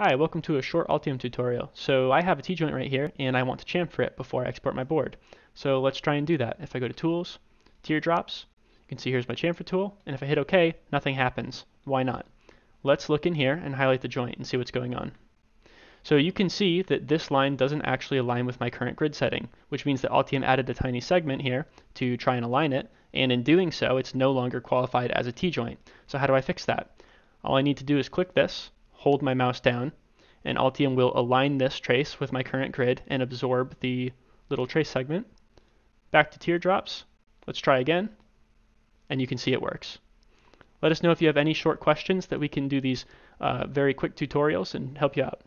Hi, welcome to a short Altium tutorial. So I have a T-joint right here and I want to chamfer it before I export my board. So let's try and do that. If I go to Tools, Teardrops, you can see here's my chamfer tool and if I hit OK, nothing happens. Why not? Let's look in here and highlight the joint and see what's going on. So you can see that this line doesn't actually align with my current grid setting, which means that Altium added a tiny segment here to try and align it, and in doing so, it's no longer qualified as a T-joint. So how do I fix that? All I need to do is click this, hold my mouse down, and Altium will align this trace with my current grid and absorb the little trace segment. Back to teardrops. Let's try again, and you can see it works. Let us know if you have any short questions that we can do these uh, very quick tutorials and help you out.